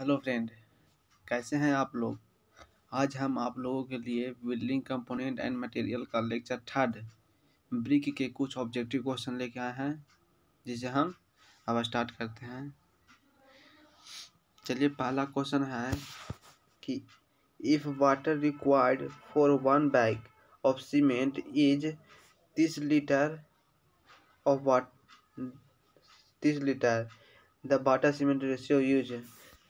hello friend कैसे हैं आप लोग आज हम आप लोगों के लिए बिल्डिंग कंपोनेंट एंड मटेरियल का लेक्चर थर्ड ब्रिक के कुछ ऑब्जेक्टिव क्वेश्चन लेके आए हैं जिसे हम अब स्टार्ट करते हैं चलिए पहला क्वेश्चन है कि if water required for one bag of cement is तीस लीटर ऑफ वाट तीस लीटर the water cement ratio use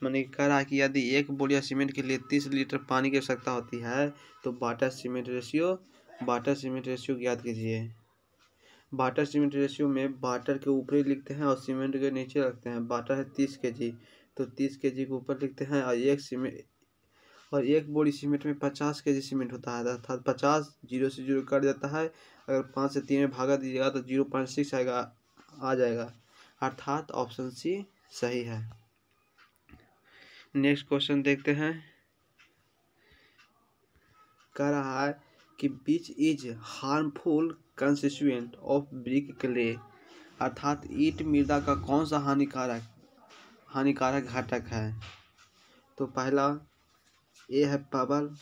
मैंने कह रहा है कि यदि एक बोरिया सीमेंट के लिए तीस लीटर पानी की आवश्यकता होती है तो water cement ratio water cement ratio याद कीजिए बाटर सीमेंट रेशियो में बाटर के ऊपर लिखते हैं और सीमेंट के नीचे रखते हैं बाटर है तीस के जी तो तीस के जी के ऊपर लिखते हैं और एक सीमेंट और एक बोरी सीमेंट में पचास के जी सीमेंट होता है अर्थात पचास जीरो से जीरो कट जाता है अगर पाँच से तीन में भागा दीजिएगा तो जीरो पॉइंट सिक्स आएगा आ जाएगा अर्थात ऑप्शन सी सही है नेक्स्ट क्वेश्चन देखते हैं कह रहा है कि which is harmful constituent of brick clay अर्थात ईट मृदा का कौन सा हानिकारक हानिकारक घटक है तो पहला ए है पबल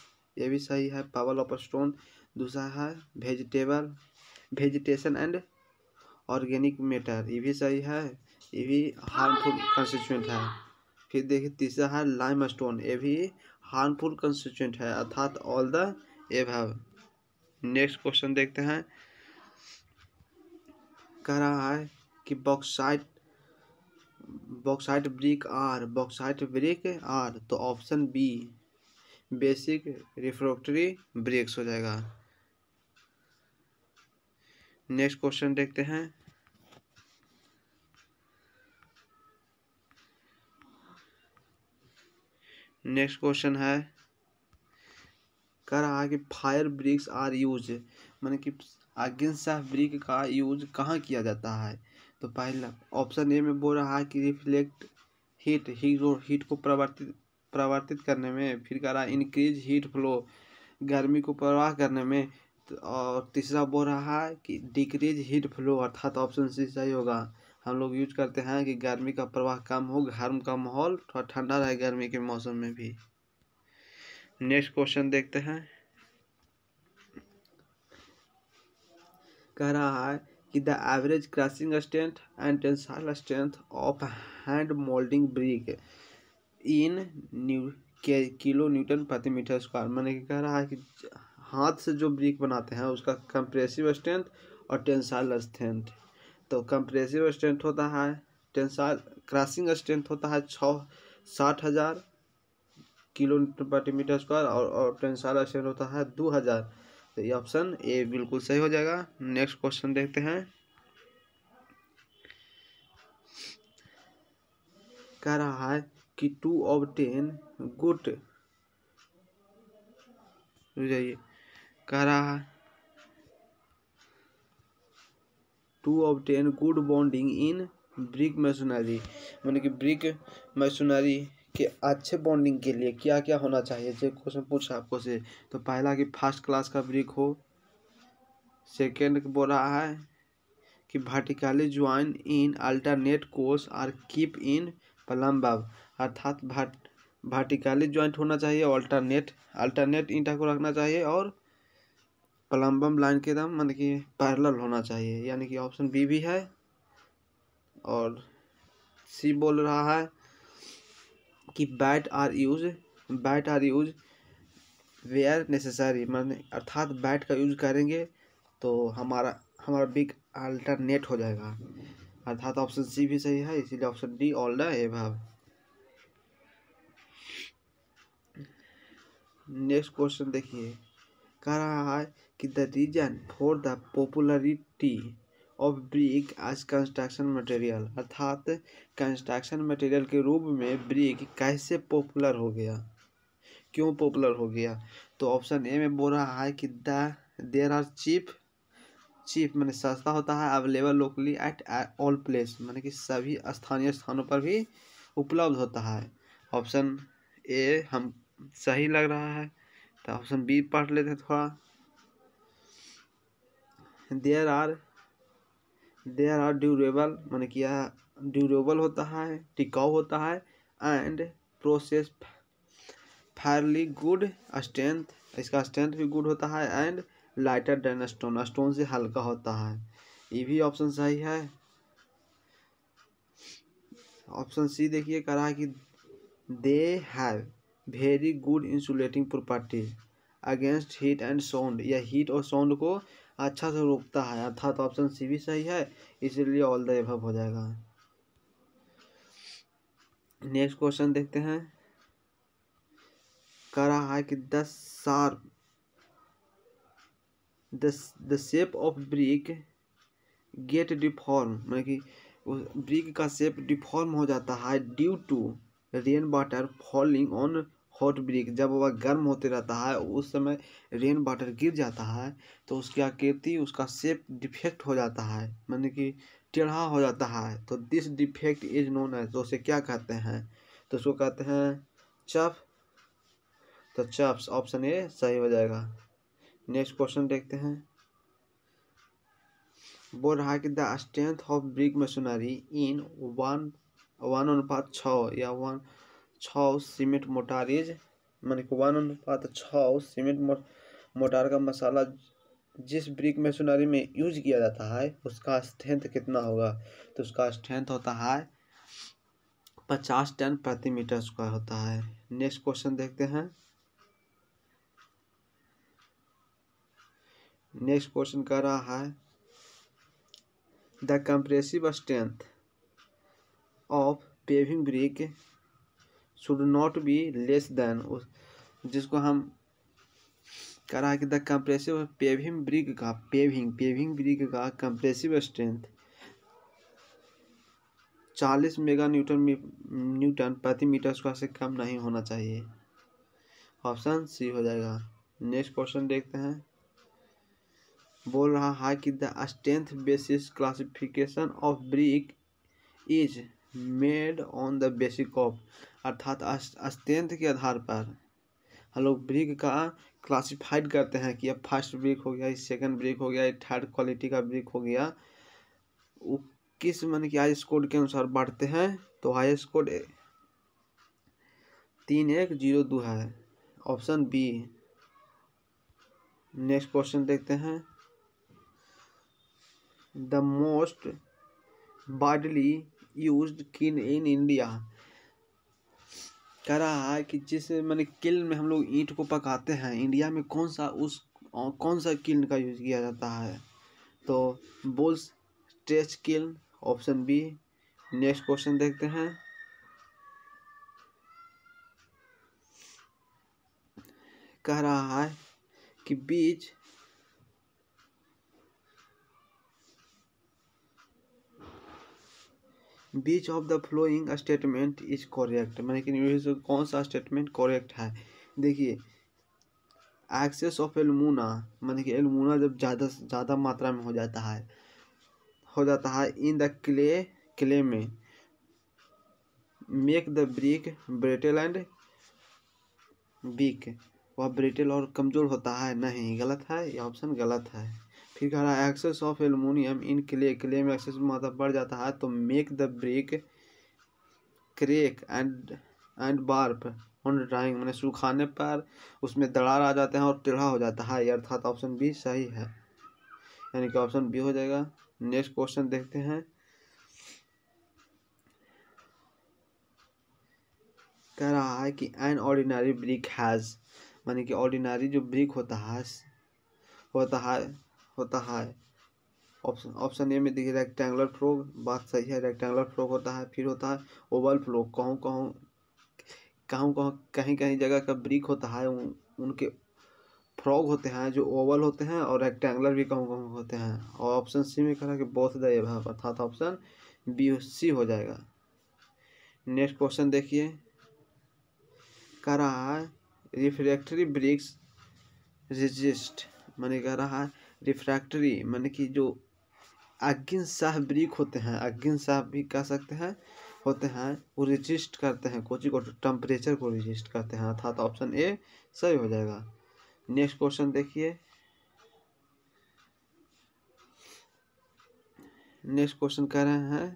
ये भी सही है पबल ऑफ स्टोन दूसरा है vegetable vegetation and organic matter ये भी सही है ये भी हार्मफुल कंस्टिट्यूएंट है फिर देखिए तीसरा है लाइम स्टोन ये भी हार्मफुल कंस्टिट्यूंट है अर्थात all the above next question देखते हैं कह रहा है कि bauxite bauxite brick are bauxite brick are तो option B basic refractory bricks हो जाएगा नेक्स्ट क्वेश्चन देखते हैं नेक्स्ट क्वेश्चन है कर रहा कि फायर ब्रिक्स आर यूज मैंने कि अगेंस्ट ऑफ ब्रिक का यूज कहाँ किया जाता है तो पहला ऑप्शन ए में बोल रहा है कि रिफ्लेक्ट हीट हीट को प्रवर्तित प्रवर्तित करने में फिर कह रहा है इंक्रीज हीट फ्लो गर्मी को प्रवाह करने में तो और तीसरा बोल रहा है कि डिक्रीज हीट फ्लो अर्थात ऑप्शन सी सही होगा हम लोग यूज करते हैं कि गर्मी का प्रवाह कम हो गर्म का माहौल थोड़ा ठंडा रहे गर्मी के मौसम में भी नेक्स्ट क्वेश्चन देखते हैं कह रहा है कि the average crushing strength and tensile strength of hand moulding brick in new के किलो न्यूटन प्रति मीटर स्क्वायर मैंने कह रहा है कि हाथ से जो ब्रिक बनाते हैं उसका कंप्रेसिव स्ट्रेंथ और टेंसाइल स्ट्रेंथ तो कंप्रेसिव स्ट्रेंथ होता है टेंसाइल क्रॉसिंग स्ट्रेंथ होता है छः साठ हज़ार किलो प्रति मीटर स्क्वायर और, और टेंसाइल स्ट्रेंथ होता है दो हज़ार तो ये ऑप्शन ए बिल्कुल सही हो जाएगा नेक्स्ट क्वेश्चन देखते हैं कह रहा है कि टू टेन गुट जाइए कह रहा है to obtain good bonding in brick masonry मैंने कि ब्रिक मशीनरी के अच्छे बॉन्डिंग के लिए क्या क्या होना चाहिए जो क्वेश्चन पूछा आपको से तो पहला कि फर्स्ट क्लास का ब्रिक हो सेकेंड बोल रहा है कि vertically join in alternate course are keep in plumb अर्थात वर्टिकली ज्वाइंट होना चाहिए अल्टरनेट अल्टरनेट ईंटा को रखना चाहिए और प्लम्बम लाइन के दम मतलब कि पैरल होना चाहिए यानी कि ऑप्शन बी भी है और सी बोल रहा है कि bat are use bat are use where necessary माने अर्थात बैट का यूज करेंगे तो हमारा हमारा बिग अल्टरनेट हो जाएगा अर्थात ऑप्शन सी भी सही है इसीलिए option D all the above next question देखिए कह रहा है the reason for the popularity of brick as construction material अर्थात कंस्ट्रक्शन मटेरियल के रूप में ब्रिक कैसे पॉपुलर हो गया क्यों पॉपुलर हो गया तो ऑप्शन ए में बोल रहा है कि the there are cheap cheap मैंने सस्ता होता है available locally at all place मैंने कि सभी स्थानीय स्थानों पर भी उपलब्ध होता है ऑप्शन ए हम सही लग रहा है तो ऑप्शन बी पढ़ लेते हैं थोड़ा there are there are durable मैंने यह ड्यूरेबल होता है टिकाऊ होता है and possess fairly good strength इसका स्ट्रेंथ भी गुड होता है and lighter than stone stone से हल्का होता है ये भी ऑप्शन सही है ऑप्शन सी देखिए कह रहा है कि they have very good insulating properties against heat and sound या हीट और साउंड को अच्छा से रोकता है अर्थात ऑप्शन सी भी सही है इसलिए ऑल द एभव हो जाएगा नेक्स्ट क्वेश्चन देखते हैं कह रहा है कि दस सार the shape of brick get deform मतलब कि ब्रिक का शेप डिफॉर्म हो जाता है due to rain water falling on hot brick जब वह गर्म होते रहता है उस समय रेन वाटर गिर जाता है तो उसकी आकृति उसका शेप डिफेक्ट हो जाता है मानी कि टेढ़ा हो जाता है तो दिस डिफेक्ट इज नोन है तो उसे क्या कहते हैं तो उसको कहते हैं चप तो चप्स ऑप्शन ए सही हो जाएगा नेक्स्ट क्वेश्चन देखते हैं बोल रहा है कि the strength of brick masonry in one one अनुपात छ या वन छः मोटार इज मान कि वन अनुपात छः मो, मोटार का मसाला जिस ब्रिक मशीनरी में यूज किया जाता है उसका स्ट्रेंथ कितना होगा तो उसका स्ट्रेंथ होता है पचास टन प्रति मीटर स्क्वायर होता है नेक्स्ट क्वेश्चन देखते हैं नेक्स्ट क्वेश्चन कह रहा है the compressive strength of paving brick should not be less than जिसको हम कह रहा है कि द कंप्रेसिव पेविंग ब्रिग का पेविंग पेविंग ब्रिग का कंप्रेसिव स्ट्रेंथ चालीस मेगा न्यूटन न्यूटन प्रति मीटर स्क्वायर से कम नहीं होना चाहिए ऑप्शन सी हो जाएगा नेक्स्ट क्वेश्चन देखते हैं बोल रहा है कि the strength basis classification of brick is made on the basic of अर्थात अत्यंत के आधार पर हम लोग ब्रिक का क्लासिफाइड करते हैं कि यह फर्स्ट ब्रिक हो गया सेकंड ब्रिक हो गया थर्ड क्वालिटी का ब्रिक हो गया वो किस मन की आई स्कोर के अनुसार बांटते हैं तो हाई स्कोर तीन एक जीरो दो है ऑप्शन बी नेक्स्ट क्वेश्चन देखते हैं द मोस्ट बाडली यूज किन इन इंडिया कह रहा है कि जिस मैंने किल में हम लोग ईंट को पकाते हैं इंडिया में कौन सा उस कौन सा किल का यूज किया जाता है तो bull's test kiln option B next question देखते हैं कह रहा है कि which which of the following statement is correct मैंने कि कौन सा स्टेटमेंट करेक्ट है देखिए एक्सेस ऑफ एलमूना मैंने कि एलमूना जब ज़्यादा ज़्यादा मात्रा में हो जाता है हो जाता है इन द क्ले क्ले में make the brick brittle and weak वह ब्रिटेल और कमज़ोर होता है नहीं गलत है यह ऑप्शन गलत है फिर कह रहा है excess of aluminium in clay clay में एक्सेस मतलब बढ़ जाता है तो make the brick crack and and warp on drying मैंने सूखाने पर उसमें दरार आ जाते हैं और टेढ़ा हो जाता है अर्थात ऑप्शन बी सही है यानी कि ऑप्शन बी हो जाएगा नेक्स्ट क्वेश्चन देखते हैं कह रहा है कि एन ऑर्डिनरी ब्रिक हैज़ मानी कि ऑर्डिनरी जो ब्रिक होता है होता है होता है ऑप्शन ऑप्शन ए में देखिए रेक्टेंगुलर फ्रो बात सही है रेक्टेंगुलर फ्रो होता है फिर होता है ओवल फ्लो कहूँ कहूँ कहूँ कहूँ कहीं कहीं जगह का ब्रिक होता है उन, उनके फ्रॉग होते हैं जो ओवल होते हैं और रेक्टेंगुलर भी कहूँ कहूँ होते हैं और ऑप्शन सी में कह रहा है कि बोथ द एव अर्थात ऑप्शन बी सी हो जाएगा नेक्स्ट क्वेश्चन देखिए कह रहा है रिफ्रैक्टरी ब्रिक्स रिजिस्ट मैंने कह रहा है रिफ्रैक्टरी मान कि जो अग्न शाह ब्रिक होते हैं अग्न शाह भी कह सकते हैं होते हैं वो रजिस्ट करते हैं कोची को टेम्परेचर को रजिस्ट करते हैं अर्थात ऑप्शन ए सही हो जाएगा नेक्स्ट क्वेश्चन देखिए नेक्स्ट क्वेश्चन कह रहे हैं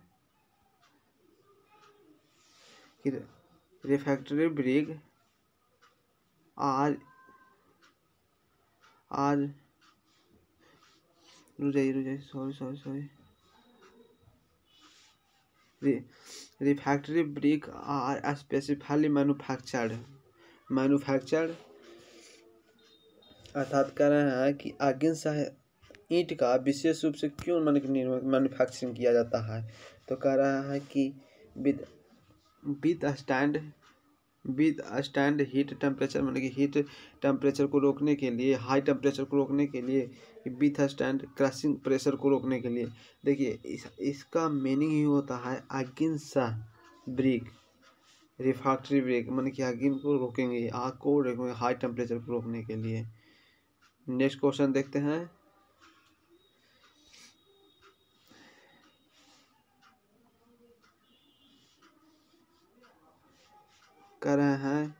कि रिफैक्टरी ब्रिग आर आर रुक जाइए रुक जाइए sorry sorry sorry refractory brick are specially manufactured manufactured अर्थात कह रहे हैं कि आगिन शाह ईंट का विशेष रूप से क्यों मन मैनुफैक्चरिंग किया जाता है तो कह रहा है कि with withstand withstand heat temperature मतलब कि हीट टेम्परेचर को रोकने के लिए हाई टेम्परेचर को रोकने के लिए विथ स्टैंड क्रशिंग प्रेशर को रोकने के लिए देखिए इस इसका मीनिंग ही होता है अगिन सा ब्रिक रिफैक्ट्री ब्रेक मतलब कि आगिन को रोकेंगे आग को रोकेंगे हाई टेम्परेचर को रोकने के लिए नेक्स्ट क्वेश्चन देखते हैं रहे हैं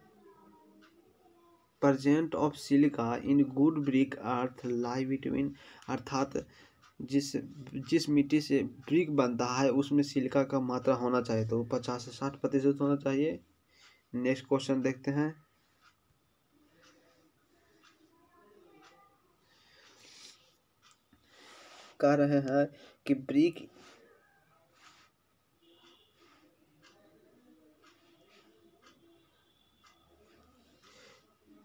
present of silica in good brick earth lie between अर्थात जिस जिस मिट्टी से ब्रिक बनता है उसमें सिलिका का मात्रा होना चाहिए तो पचास से साठ प्रतिशत होना चाहिए नेक्स्ट क्वेश्चन देखते हैं कह रहे हैं कि brick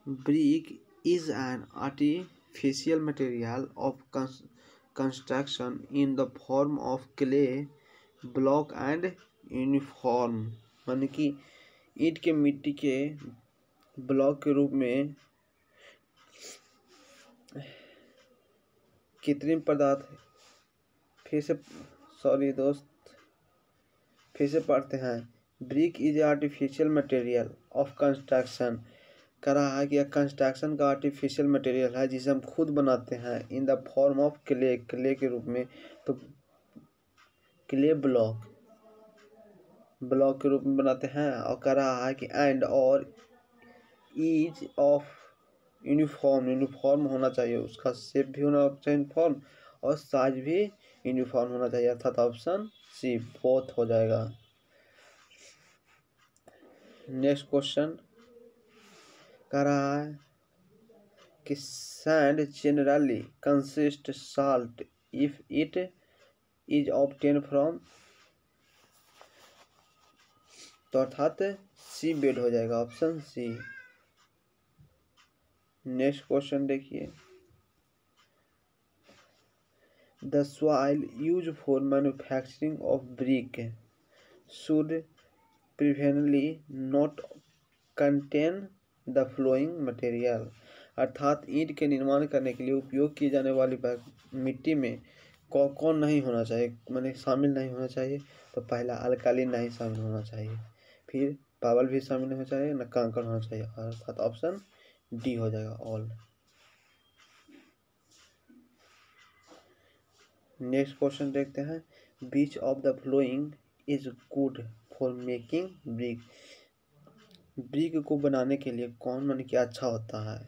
Brick is an artificial material of construction in the form of clay, block and uniform मानी कि ईट के मिट्टी के ब्लॉक के रूप में कृत्रिम पदार्थ फिर से सॉरी दोस्त फिर से पढ़ते हैं brick is artificial material of construction कह रहा है कि यह कंस्ट्रक्शन का आर्टिफिशियल मटेरियल है जिसे हम खुद बनाते हैं in the form of clay clay के रूप में तो क्ले ब्लॉक ब्लॉक के रूप में बनाते हैं और कह रहा है कि एंड और ईज ऑफ यूनिफॉर्म यूनिफॉर्म होना चाहिए उसका शेप भी होना चाहिए यूनिफॉर्म और साइज भी यूनिफॉर्म होना चाहिए अर्थात ऑप्शन सी फोर्थ हो जाएगा नेक्स्ट क्वेश्चन कर रहा है कि sand generally consist salt if it is obtain from तो अर्थात सी बेड हो जाएगा ऑप्शन सी नेक्स्ट क्वेश्चन देखिए the soil use for manufacturing of brick should preferably not contain the following material अर्थात ईंट के निर्माण करने के लिए उपयोग की जाने वाली मिट्टी में कौन कौन नहीं होना चाहिए मैंने शामिल नहीं होना चाहिए तो पहला अल्कालीन नहीं शामिल होना चाहिए फिर पावल भी शामिल नहीं होना चाहिए न कंकड़ होना चाहिए अर्थात ऑप्शन डी हो जाएगा ऑल नेक्स्ट क्वेश्चन देखते हैं which of the following is good for making brick brick को बनाने के लिए कौन मन क्या अच्छा होता है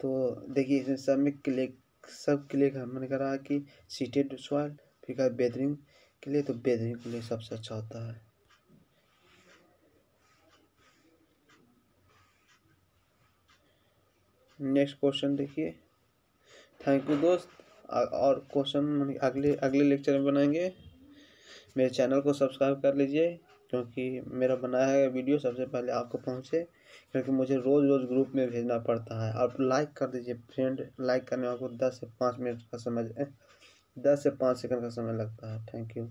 तो देखिए इसमें सब में क्लिक सब क्लिक रहा करा कि सीटेड सॉइल फिर कहा बेदरिंग के लिए तो बेदरिंग के लिए सबसे अच्छा होता है नेक्स्ट क्वेश्चन देखिए थैंक यू दोस्त और क्वेश्चन अगले अगले लेक्चर में बनाएंगे मेरे चैनल को सब्सक्राइब कर लीजिए क्योंकि मेरा बनाया गया वीडियो सबसे पहले आपको पहुंचे क्योंकि मुझे रोज़ रोज़ ग्रुप में भेजना पड़ता है आप लाइक कर दीजिए फ्रेंड लाइक करने में आपको दस से पाँच मिनट का समय दस से पाँच सेकंड का समय लगता है थैंक यू